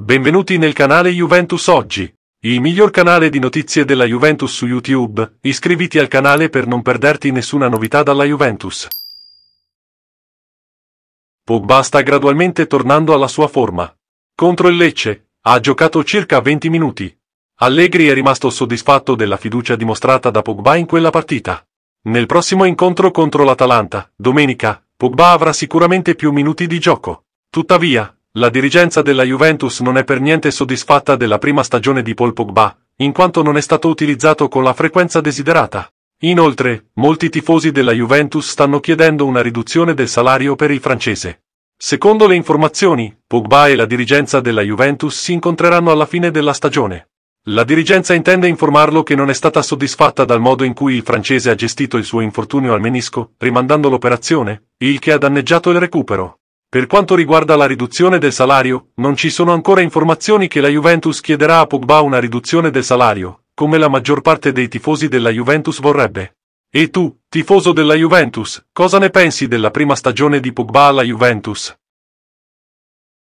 Benvenuti nel canale Juventus Oggi, il miglior canale di notizie della Juventus su YouTube, iscriviti al canale per non perderti nessuna novità dalla Juventus. Pogba sta gradualmente tornando alla sua forma. Contro il Lecce, ha giocato circa 20 minuti. Allegri è rimasto soddisfatto della fiducia dimostrata da Pogba in quella partita. Nel prossimo incontro contro l'Atalanta, domenica, Pogba avrà sicuramente più minuti di gioco. Tuttavia, la dirigenza della Juventus non è per niente soddisfatta della prima stagione di Paul Pogba, in quanto non è stato utilizzato con la frequenza desiderata. Inoltre, molti tifosi della Juventus stanno chiedendo una riduzione del salario per il francese. Secondo le informazioni, Pogba e la dirigenza della Juventus si incontreranno alla fine della stagione. La dirigenza intende informarlo che non è stata soddisfatta dal modo in cui il francese ha gestito il suo infortunio al menisco, rimandando l'operazione, il che ha danneggiato il recupero. Per quanto riguarda la riduzione del salario, non ci sono ancora informazioni che la Juventus chiederà a Pogba una riduzione del salario, come la maggior parte dei tifosi della Juventus vorrebbe. E tu, tifoso della Juventus, cosa ne pensi della prima stagione di Pogba alla Juventus?